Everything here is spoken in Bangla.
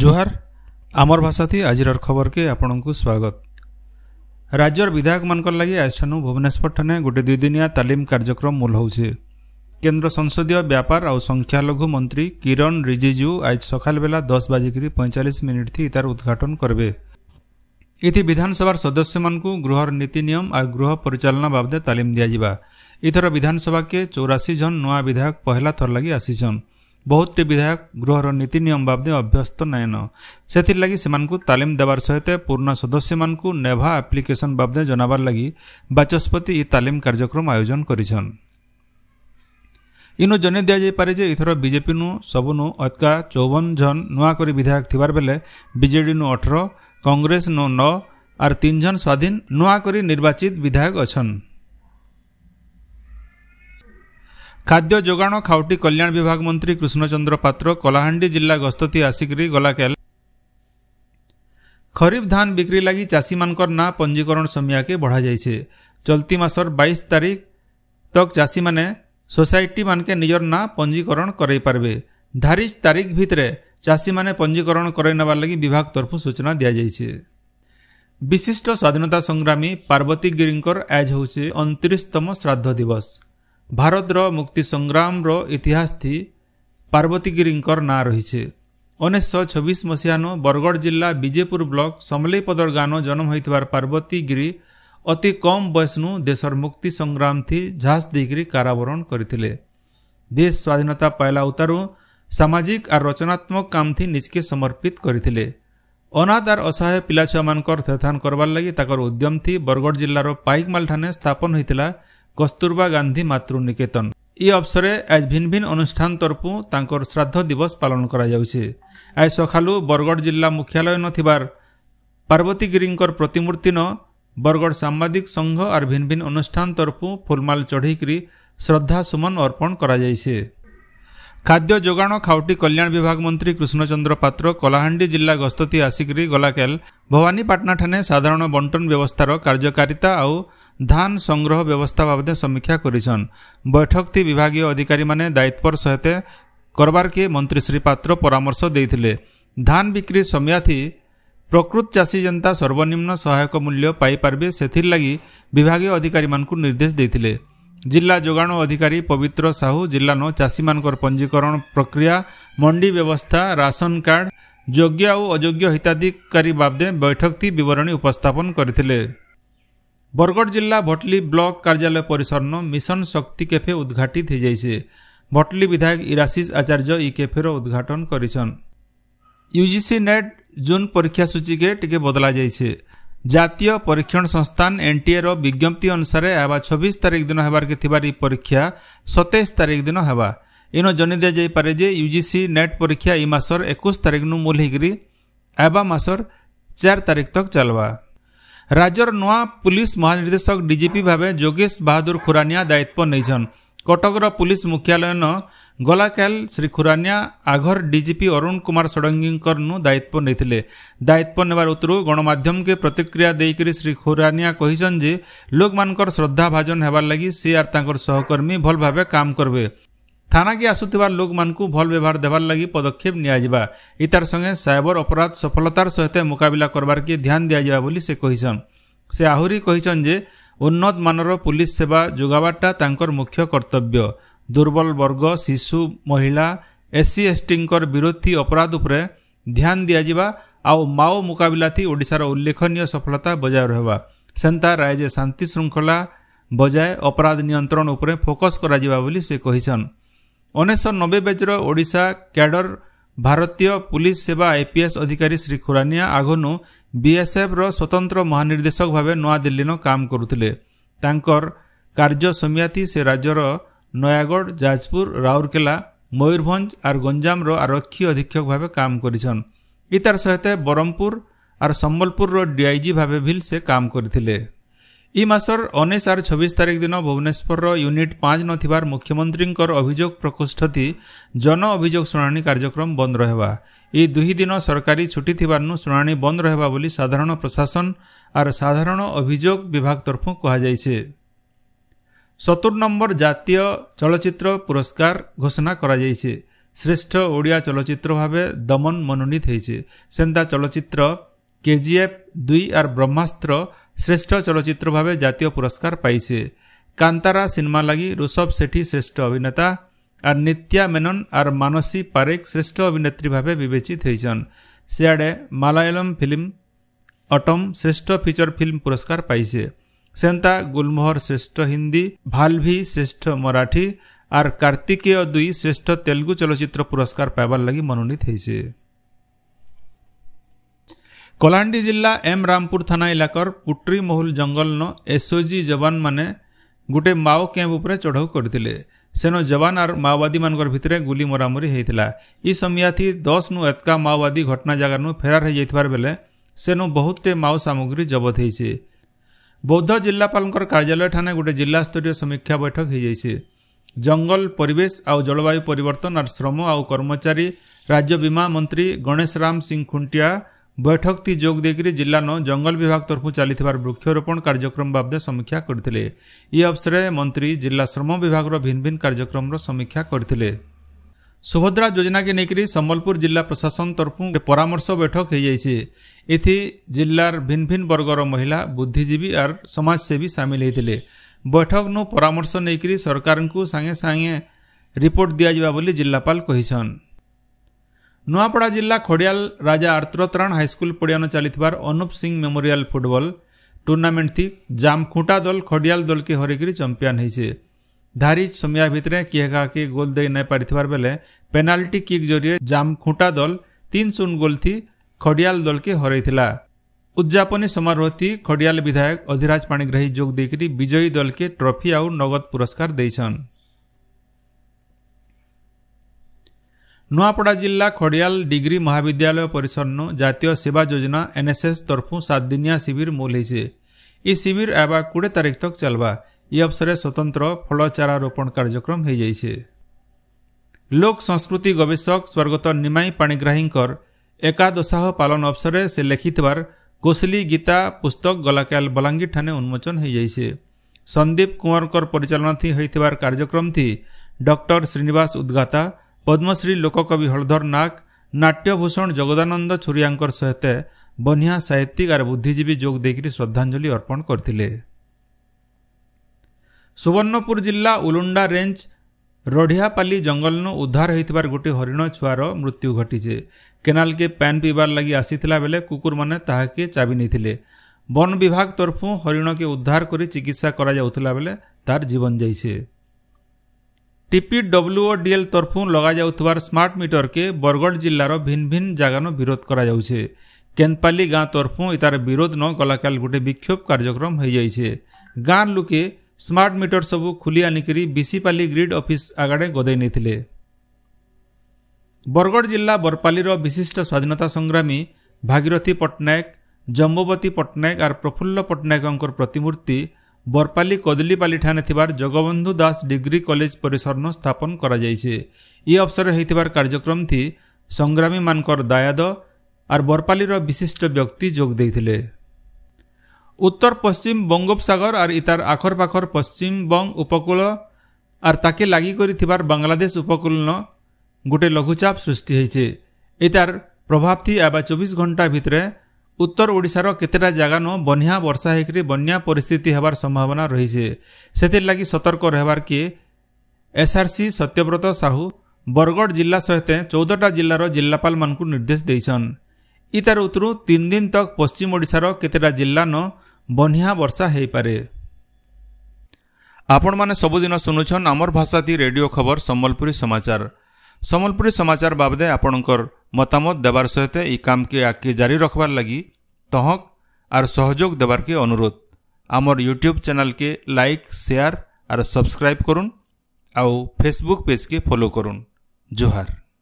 জোহার আমার ভাষাতে আজিরর খবরকে আপনার স্বাগত রাজ্যর বিধায়ক মানকর লাগি আজঠানু ভুবনেশ্বর ঠানে গোটে দুইদিনিয়া তালিম কার্যক্রম মূল হচ্ছে কেন্দ্র সংসদীয় ব্যাপার আউ সংখ্যালঘু মন্ত্রী কিরণ রিজিজু আজ সকালবেলা দশ বাজিকি পঁয়চাশ মিনিট থি তার উদ্ঘাটন করবে এতে বিধানসভার সদস্য মানুষ গৃহর নীতি নিয়ম আর গৃহ পরিচালনা বাবদে তালিম দিয়া যা এথর বিধানসভাকে চৌরাশি জন নয় বিধায়ক পহলা থর লাগি আসিছন ବହୁତଟି ବିଧାୟକ ଗୃହର ନୀତି ନିୟମ ବାବଦେ ଅଭ୍ୟସ୍ତ ନାଇଁନ ସେଥିର୍ଲାଗି ସେମାନଙ୍କୁ ତାଲିମ ଦେବାର ସହିତ ପୁରୁଣା ସଦସ୍ୟମାନଙ୍କୁ ନେଭା ଆପ୍ଲିକେସନ ବାବଦେ ଜଣାବାର ଲାଗି ବାଚସ୍ପତି ଇ ତାଲିମ କାର୍ଯ୍ୟକ୍ରମ ଆୟୋଜନ କରିଛନ୍ ଇନୁ ଜଣେଇ ଦିଆଯାଇପାରେ ଯେ ଏଥର ବିଜେପିନୁ ସବୁନୁ ଅତ୍କା ଚଉବନ ଜଣ ନୂଆକରି ବିଧାୟକ ଥିବାର ବେଲେ ବିଜେଡ଼ିନୁ ଅଠର କଂଗ୍ରେସନୁ ନଅ ଆର୍ ତିନି ଜଣ ସ୍ୱାଧୀନ ନୂଆକରି ନିର୍ବାଚିତ ବିଧାୟକ ଅଛନ୍ ଖାଦ୍ୟ ଯୋଗାଣ ଖାଉଟି କଲ୍ୟାଣ ବିଭାଗ ମନ୍ତ୍ରୀ କୃଷ୍ଣଚନ୍ଦ୍ର ପାତ୍ର କଳାହାଣ୍ଡି ଜିଲ୍ଲା ଗସ୍ତତି ଆସିକରି ଗଲାକାଲ ଖରିଫ୍ ଧାନ ବିକ୍ରି ଲାଗି ଚାଷୀମାନଙ୍କର ନାଁ ପଞ୍ଜୀକରଣ ସମୟକେ ବଢ଼ାଯାଇଛେ ଚଲତି ମାସର ବାଇଶ ତାରିଖ ତକ୍ ଚାଷୀମାନେ ସୋସାଇଟିମାନକେ ନିଜର ନାଁ ପଞ୍ଜୀକରଣ କରାଇ ପାରିବେ ଧାରିଜ ତାରିଖ ଭିତରେ ଚାଷୀମାନେ ପଞ୍ଜୀକରଣ କରାଇ ନେବାର ଲାଗି ବିଭାଗ ତରଫୁ ସୂଚନା ଦିଆଯାଇଛି ବିଶିଷ୍ଟ ସ୍ୱାଧୀନତା ସଂଗ୍ରାମୀ ପାର୍ବତୀ ଗିରିଙ୍କର ଆଜ୍ ହେଉଛି ଅଣତିରିଶତମ ଶ୍ରାଦ୍ଧ ଦିବସ ଭାରତର ମୁକ୍ତି ସଂଗ୍ରାମର ଇତିହାସ ଥି ପାର୍ବତୀଗିରିଙ୍କର ନାଁ ରହିଛି ଉଣେଇଶହ ଛବିଶ ମସିହାନୁ ବରଗଡ଼ ଜିଲ୍ଲା ବିଜେପୁର ବ୍ଲକ ସମଲେଇପଦର ଗାଁ ଜନ୍ମ ହୋଇଥିବାର ପାର୍ବତୀଗିରି ଅତି କମ୍ ବୟସନୁ ଦେଶର ମୁକ୍ତି ସଂଗ୍ରାମ ଥି ଝାସ ଦେଇକରି କାରାବରଣ କରିଥିଲେ ଦେଶ ସ୍ୱାଧୀନତା ପାଇଲା ଉତାରୁ ସାମାଜିକ ଆର୍ ରଚନାତ୍ମକ କାମ ଥି ନିଜକେ ସମର୍ପିତ କରିଥିଲେ ଅନାଥ ଆର୍ ଅସହାୟ ପିଲାଛୁଆମାନଙ୍କର ଥେଥାନ କରବାର୍ ଲାଗି ତାଙ୍କର ଉଦ୍ୟମ ଥି ବରଗଡ଼ ଜିଲ୍ଲାର ପାଇକମାଲଠାନେ ସ୍ଥାପନ ହୋଇଥିଲା কস্তুরবা গান্ধী মাতৃ নিকেতন ଇ ଅବସରେ ଆଜ୍ ଭିନ୍ ଭିନ୍ ଅନୁଷ୍ଠାନ ତରଫୁ ତାଙ୍କର ଶ୍ରାଦ୍ଧ ଦିବସ ପାଳନ କରାଯାଉଛି ଆଜି ସକାଳୁ ବରଗଡ଼ ଜିଲ୍ଲା ମୁଖ୍ୟାଳୟନ ଥିବାର ପାର୍ବତୀ ଗିରିଙ୍କର ପ୍ରତିମୂର୍ତ୍ତିନ ବରଗଡ଼ ସାମ୍ବାଦିକ ସଂଘ ଆର୍ ଭିନ୍ ଭିନ୍ ଅନୁଷ୍ଠାନ ତରଫୁ ଫୁଲମାଲ ଚଢ଼େଇକିରି ଶ୍ରଦ୍ଧାସୁମନ ଅର୍ପଣ କରାଯାଇଛି ଖାଦ୍ୟ ଯୋଗାଣ ଖାଉଟି କଲ୍ୟାଣ ବିଭାଗ ମନ୍ତ୍ରୀ କୃଷ୍ଣଚନ୍ଦ୍ର ପାତ୍ର କଳାହାଣ୍ଡି ଜିଲ୍ଲା ଗସ୍ତତି ଆସିକରି ଗଲାକେଲ ଭବାନୀପାଟଣାଠାରେ ସାଧାରଣ ବଣ୍ଟନ ବ୍ୟବସ୍ଥାର କାର୍ଯ୍ୟକାରିତା ଆଉ ধান সংগ্রহ ব্যবস্থা বাবদে সমীক্ষা করেছেন বৈঠকটি বিভাগীয় অধিকারী মানে দায়িত্বর সহিতে করবারকে মন্ত্রী শ্রী পাত্র পরামর্শ দিয়ে ধান বিক্রি সমিয়াথি প্রকৃত চাষী যেন্তা সর্বনিম্ন সহায়ক মূল্য পাইপারবে সেথিরলাগি বিভাগীয় অধিকারী মানুষ নির্দেশ দিয়ে ଜିଲ୍ଲା ଯୋଗାଣ ଅଧିକାରୀ ପବିତ୍ର ସାହୁ ଜିଲ୍ଲାନ ଚାଷୀମାନଙ୍କର ପଞ୍ଜୀକରଣ ପ୍ରକ୍ରିୟା ମଣ୍ଡି ବ୍ୟବସ୍ଥା ରାସନ କାର୍ଡ଼ ଯୋଗ୍ୟ ଆଉ ଅଯୋଗ୍ୟ ହିତାଧିକାରୀ ବାବଦେ ବୈଠକଟି ବିବରଣୀ ଉପସ୍ଥାପନ କରିଥିଲେ বরগড় জেলা ভটলি ব্লক কার্যালয় পরিসর মিশন শক্তি કેફે উদ্ঘাটিত হয়ে જઈશે ભટલી વિધાયક ઇરાશિષ આચાર્ય ઈ કેફેર ઉદ્ઘાટન કરીછન યુજીસી નેટ জুন পরীক্ষা সূচীকে টিকে বদলা যাইছে জাতীয় পরীক্ষণ সংস্থান এনটিএ র বিজ্ঞপ্তি অনুসারে আবার ছবিশ তারিখ দিন হবার থাকার এই পরীক্ষা সতেইশ তারিখ দিন হবা ইন জনি দিয়া পারে যে ইউজিসি নেট পরীক্ষা এই মাসর একুশ তারিখ নু মূল হইকি আবার মাসর চার তারিখ তক চালবা রাজ্যর নয় পুলিশ মহানির্দেশক ডিজিপি ভাবে যোগেশ বাহাদুর খুরানিয়া দায়িত্ব নেইছন কটকর পুলিশ মুখ্যালয়ন গলাকাল শ্রী খুরানিয়া আঘর ডিজিপি অরুণ কুমার ষড়ঙ্গীঙ্কর নু দায়িত্ব নেইলে দায়িত্ব নেবার উত্তরু গণমাধ্যমকে প্রতিক্রিয়া দেইকরি শ্রী খুরানিয়া কহিছেন যে লোকমানকর শ্রদ্ধাভাজন হেবার লাগি সে আর তাঁকর সহকর্মী ভাল ভাবে কাম করবে থানাকে আসুথিবা লোকমানকু ভল ব্যবহার দেবার লাগি পদক্ষেপ নিয়াযিবা ইতার সঙ্গে সাইবর অপরাধ সফলতার সহিত মোকাবিলা করবারকে ধ্যান দিয়াযিবা বলি সে কহিছন সে আহুরি কহিছন যে উন্নতমানর পুলিশ সেবা যোগাবারটা তাঙ্কর মুখ্য কর্তব্য দুর্বল বর্গ শিশু মহিলা এসসি এসটিঙ্কর বিরোধী অপরাধ উপরে ধ্যান দিয়াযিবা ଆଉ ମାଓ ମୁକାବିଲାଥି ଓଡ଼ିଶାର ଉଲ୍ଲେଖନୀୟ ସଫଳତା ବଜାୟ ରହିବା ସେନ୍ତା ରାଇଜେ ଶାନ୍ତି ଶୃଙ୍ଖଳା ବଜାୟ ଅପରାଧ ନିୟନ୍ତ୍ରଣ ଉପରେ ଫୋକସ୍ କରାଯିବା ବୋଲି ସେ କହିଛନ୍ ଉଣେଇଶହ ନବେ ବ୍ୟାଚ୍ର ଓଡ଼ିଶା କ୍ୟାଡର ଭାରତୀୟ ପୁଲିସ୍ ସେବା ଆଇପିଏସ୍ ଅଧିକାରୀ ଶ୍ରୀ ଖୁରାନିଆ ଆଗନୁ ବିଏସ୍ଏଫ୍ର ସ୍ୱତନ୍ତ୍ର ମହାନିର୍ଦ୍ଦେଶକ ଭାବେ ନୂଆଦିଲ୍ଲୀନ କାମ କରୁଥିଲେ ତାଙ୍କର କାର୍ଯ୍ୟ ସମିଆତି ସେ ରାଜ୍ୟର ନୟାଗଡ଼ ଯାଜପୁର ରାଉରକେଲା ମୟୂରଭଞ୍ଜ ଆର୍ ଗଞ୍ଜାମର ଆରକ୍ଷୀ ଅଧୀକ୍ଷକ ଭାବେ କାମ କରିଛନ୍ ଇତାର ସହିତ ବରହମପୁର ଆର୍ ସମ୍ବଲପୁରର ଡିଆଇଜି ଭାବେ ଭିଲ୍ ସେ କାମ କରିଥିଲେ ଇ ମାସର ଉଣେଇଶ ଆର୍ ଛବିଶ ତାରିଖ ଦିନ ଭୁବନେଶ୍ୱରର ୟୁନିଟ୍ ପାଞ୍ଚ ନଥିବାର ମୁଖ୍ୟମନ୍ତ୍ରୀଙ୍କର ଅଭିଯୋଗ ପ୍ରକୋଷ୍ଠଟି ଜନ ଅଭିଯୋଗ ଶୁଣାଣି କାର୍ଯ୍ୟକ୍ରମ ବନ୍ଦ ରହିବା ଏ ଦୁଇ ଦିନ ସରକାରୀ ଛୁଟି ଥିବାରୁ ଶୁଣାଣି ବନ୍ଦ ରହିବା ବୋଲି ସାଧାରଣ ପ୍ରଶାସନ ଆର୍ ସାଧାରଣ ଅଭିଯୋଗ ବିଭାଗ ତରଫୁ କୁହାଯାଇଛି ସତୁର ନମ୍ବର ଜାତୀୟ ଚଳଚ୍ଚିତ୍ର ପୁରସ୍କାର ଘୋଷଣା କରାଯାଇଛି ଶ୍ରେଷ୍ଠ ଓଡ଼ିଆ ଚଳଚ୍ଚିତ୍ର ଭାବେ ଦମନ ମନୋନୀତ ହୋଇଛି ସେନ୍ତା ଚଳଚ୍ଚିତ୍ର କେଜିଏଫ୍ ଦୁଇ ଆର୍ ବ୍ରହ୍ମାସ୍ତ୍ର শ্রেষ্ঠ চলচ্চিত্র ভাবে জাতীয় পুরস্কার পাইছে কান্তারা সিনেমা লাগি ঋষভ সেঠি শ্রেষ্ঠ অভিনেতা আর নিত্যা মেনন আর মানসী পারেখ শ্রেষ্ঠ অভিনেত্রী ভাবে বিবেচিত হয়েছেন সিয়াড়ে মালায়ালম ফিল্ম অটম শ্রেষ্ঠ ফিচর ফিল্ম পুরস্কার পাইছে সেন্তা গুলমোহর শ্রেষ্ঠ হিন্দি ভালভি শ্রেষ্ঠ মরাঠি আর কার্তিকেয় দুই শ্রেষ্ঠ তেলুগু চলচ্চিত্র পুরস্কার পাইবার লাগি মনোনীত হয়েছে કલાંડી જિલ્લા એમ રામપુર થાના ઇલાકર પુટ્રી મହୁલ જંગલનો એસઓજી ଯବାନମାନେ ଗୋଟେ ମାଓ କ୍ୟାମ୍ପ ଉପରେ ଚଢ଼ଉ କରିଥିଲେ ସେନ ଯବାନ ଆର୍ ମାଓବାଦୀମାନଙ୍କର ଭିତରେ ଗୁଲି ମରାମରି ହେଇଥିଲା ଇ ସମୟାଥି ଦଶନୁ ଏତକା ମାଓବାଦୀ ଘଟଣା ଜାଗାରୁ ଫେରାର ହେଇଯାଇଥିବାର ବେଲେ ସେନୁ ବହୁତଟେ ମାଓ ସାମଗ୍ରୀ ଜବତ ହେଇଛି ବୌଦ୍ଧ ଜିଲ୍ଲାପାଳଙ୍କର କାର୍ଯ୍ୟାଳୟ ଠାନେ ଗୋଟେ ଜିଲ୍ଲାସ୍ତରୀୟ ସମୀକ୍ଷା ବୈଠକ ହେଇଯାଇଛି ଜଙ୍ଗଲ ପରିବେଶ ଆଉ ଜଳବାୟୁ ପରିବର୍ତ୍ତନ ଆର୍ ଶ୍ରମ ଆଉ କର୍ମଚାରୀ ରାଜ୍ୟ ବୀମା ମନ୍ତ୍ରୀ ଗଣେଶ ରାମ ସିଂ ଖୁଣ୍ଟିଆ ବୈଠକଟି ଯୋଗ ଦେଇକରି ଜିଲ୍ଲାନ ଜଙ୍ଗଲ ବିଭାଗ ତରଫୁ ଚାଲିଥିବାର ବୃକ୍ଷରୋପଣ କାର୍ଯ୍ୟକ୍ରମ ବାବଦେ ସମୀକ୍ଷା କରିଥିଲେ ଏହି ଅବସରରେ ମନ୍ତ୍ରୀ ଜିଲ୍ଲା ଶ୍ରମ ବିଭାଗର ଭିନ୍ନ ଭିନ୍ନ କାର୍ଯ୍ୟକ୍ରମର ସମୀକ୍ଷା କରିଥିଲେ ସୁଭଦ୍ରା ଯୋଜନାକେ ନେଇକରି ସମ୍ବଲପୁର ଜିଲ୍ଲା ପ୍ରଶାସନ ତରଫୁ ପରାମର୍ଶ ବୈଠକ ହୋଇଯାଇଛି ଏଥି ଜିଲ୍ଲାର ଭିନ୍ନ ଭିନ୍ନ ବର୍ଗର ମହିଳା ବୁଦ୍ଧିଜୀବୀ ଆର୍ ସମାଜସେବୀ ସାମିଲ ହୋଇଥିଲେ ବୈଠକନୁ ପରାମର୍ଶ ନେଇକରି ସରକାରଙ୍କୁ ସାଙ୍ଗେ ସାଙ୍ଗେ ରିପୋର୍ଟ ଦିଆଯିବା ବୋଲି ଜିଲ୍ଲାପାଳ କହିଛନ୍ ନୂଆପଡ଼ା ଜିଲ୍ଲା ଖଡ଼ିଆଲ ରାଜା ଆର୍ତ୍ରତ୍ରାଣ ହାଇସ୍କୁଲ ପଡ଼ିଆନ ଚାଲିଥିବାର ଅନୁପ ସିଂ ମେମୋରିଆଲ ଫୁଟବଲ ଟୁର୍ଣ୍ଣାମେଣ୍ଟଥି ଜାମଖୁଣ୍ଟା ଦଲ ଖଡ଼ିଆଲ ଦଲକେ ହରିକିରି ଚମ୍ପିଆନ ହେଇଛେ ଧାରି ସମୟ ଭିତରେ କିଏ କାହାକେ ଗୋଲ୍ ଦେଇ ନାଇଁ ପାରିଥିବାର ବେଲେ ପେନାଲ୍ଟି କିକ୍ ଜରିଏ ଜାମଖୁଣ୍ଟା ଦଲ ତିନି ଶୂନ ଗୋଲ୍ଥି ଖଡ଼ିଆଲ ଦଲକେ ହରାଇଥିଲା ଉଦ୍ଯାପନୀ ସମାରୋହଥି ଖଡ଼ିଆଲ ବିଧାୟକ ଅଧିରାଜ ପାଣିଗ୍ରାହୀ ଯୋଗ ଦେଇକରି ବିଜୟୀ ଦଲକେ ଟ୍ରଫି ଆଉ ନଗଦ ପୁରସ୍କାର ଦେଇଛନ୍ નુઆપડા જિલ્લા ખોડિયાલ ડિગ્રી મહાવિદ્યાલય પરિસરનું જાતીય સેવા યોજના એનએસએસ તરફું સાત દિનિયા શિબિર મોલી છે એ શિબિર આવ્યા કુડે તારીખ તક ચાલવા એ અવસરે સ્વતંત્ર ફળચારા રોપણ કાર્યક્રમ થઈ જાય છે લોક સંસ્કૃતિ ગବେষক স্বর্গত নিমাই পাণিগ্রাহীঙ্কর একাদশাহ পালন অবসরে সে লেখিবার কোশলি গীতা পুস্তক গলাকাল বলাঙ্গীর ঠানে উন্মোচন হয়ে যাইছে সন্দীপ কুমারঙ্কর পরিচালনাথি হয়েছিবার কার্যক্রমটি ডক্টর শ্রীনিবাস উদ্গাতা ପଦ୍ମଶ୍ରୀ ଲୋକକବି ହଳଧର ନାଗ ନାଟ୍ୟଭୂଷଣ ଜଗଦାନନ୍ଦ ଛୁରିଆଙ୍କର ସହିତ ବହ୍ନିଆ ସାହିତ୍ୟିକ ଆର୍ ବୁଦ୍ଧିଜୀବୀ ଯୋଗ ଦେଇକରି ଶ୍ରଦ୍ଧାଞ୍ଜଳି ଅର୍ପଣ କରିଥିଲେ ସୁବର୍ଣ୍ଣପୁର ଜିଲ୍ଲା ଉଲୁଣ୍ଡା ରେଞ୍ଜ ରଢିଆପାଲି ଜଙ୍ଗଲନୁ ଉଦ୍ଧାର ହୋଇଥିବାର ଗୋଟିଏ ହରିଣ ଛୁଆର ମୃତ୍ୟୁ ଘଟିଛେ କେନାଲକେ ପାନ୍ ପିଇବାର ଲାଗି ଆସିଥିଲା ବେଳେ କୁକୁରମାନେ ତାହାକେ ଚାବି ନେଇଥିଲେ ବନ ବିଭାଗ ତରଫୁ ହରିଣକେ ଉଦ୍ଧାର କରି ଚିକିତ୍ସା କରାଯାଉଥିଲା ବେଳେ ତାର ଜୀବନ ଯାଇଛେ ଓ ଟିପିଡବ୍ଲ୍ୟୁଓଡିଏଲ୍ ତରଫୁ ଲଗାଯାଉଥିବା ସ୍ମାର୍ଟ ମିଟରକେ ବରଗଡ଼ ଜିଲ୍ଲାର ଭିନ୍ ଭିନ୍ ଜାଗାନ ବିରୋଧ କରାଯାଉଛେ କେନ୍ପାଲି ଗାଁ ତରଫୁ ଇତାର ନ ଗଲାକାଲ ଗୋଟେ ବିକ୍ଷୋଭ କାର୍ଯ୍ୟକ୍ରମ ହୋଇଯାଇଛେ ଗାଁ ଲୋକେ ସ୍ମାର୍ଟ ମିଟର ସବୁ ଖୁଲି ଆଣିକରି ବିସିପାଲି ଗ୍ରିଡ୍ ଅଫିସ୍ ଆଗାଡ଼େ ଗଦେଇ ନେଇଥିଲେ ବରଗଡ଼ ଜିଲ୍ଲା ବରପାଲିର ବିଶିଷ୍ଟ ସ୍ୱାଧୀନତା ସଂଗ୍ରାମୀ ଭାଗିରଥୀ ପଟ୍ଟନାୟକ ଜମ୍ବୁବତୀ ପଟ୍ଟନାୟକ ଆର୍ ପ୍ରଫୁଲ୍ଲ ପଟ୍ଟନାୟକଙ୍କର ପ୍ରତିମୂର୍ତ୍ତି বরপালি কদলিপালি ঠানে থার জগবন্ধু দাস ডিগ্রি কলেজ পরিসর্ণ স্থাপন করা যাইছে এই অবসরে হয়েছিবার কার্যক্রম থি সংগ্রামী মানকর দায়াদ আর বরপালির বিশিষ্ট ব্যক্তি যোগ দিয়ে উত্তর পশ্চিম বঙ্গোপসাগর আর ইতার আখর পাখর পশ্চিমবঙ্গ উপকূল আর তাকে লাগি করে থার বাংলাদেশ উপকূল গোটে লঘুচাপ সৃষ্টি হয়েছে এটার প্রভাবটি এবার চব্বিশ ঘণ্টা ভিতরে ଉତ୍ତର ଓଡ଼ିଶାର କେତେଟା ଜାଗାନ ବନ୍ୟା ବର୍ଷା ହୋଇକରି ବନ୍ୟା ପରିସ୍ଥିତି ହେବାର ସମ୍ଭାବନା ରହିଛି ସେଥିଲାଗି ସତର୍କ ରହିବାର କି ଏସ୍ଆର୍ସି ସତ୍ୟବ୍ରତ ସାହୁ ବରଗଡ଼ ଜିଲ୍ଲା ସହିତ ଚଉଦଟା ଜିଲ୍ଲାର ଜିଲ୍ଲାପାଳମାନଙ୍କୁ ନିର୍ଦ୍ଦେଶ ଦେଇଛନ୍ ଇତାର ଉତରୁ ତିନି ଦିନ ତକ ପଶ୍ଚିମ ଓଡ଼ିଶାର କେତେଟା ଜିଲ୍ଲାନ ବନ୍ୟା ବର୍ଷା ହୋଇପାରେ ଆପଣମାନେ ସବୁଦିନ ଶୁଣୁଛନ୍ ଆମର ଭାଷାତି ରେଡ଼ିଓ ଖବର ସମ୍ବଲପୁରୀ ସମାଚାର ସମ୍ବଲପୁରୀ ସମାଚାର ବାବଦେ ଆପଣଙ୍କର ମତାମତ ଦେବାର ସହିତ ଇ କାମକେ ଆଗକେ ଜାରି ରଖବାର୍ ଲାଗି ତହକ୍ ଆର୍ ସହଯୋଗ ଦେବାର୍କେ ଅନୁରୋଧ ଆମର ୟୁଟ୍ୟୁବ୍ ଚ୍ୟାନେଲ୍କେ ଲାଇକ୍ ସେୟାର୍ ଆର୍ ସବସ୍କ୍ରାଇବ୍ କରୁନ୍ ଆଉ ଫେସବୁକ୍ ପେଜ୍କେ ଫଲୋ କରୁନ୍ ଜୁହାର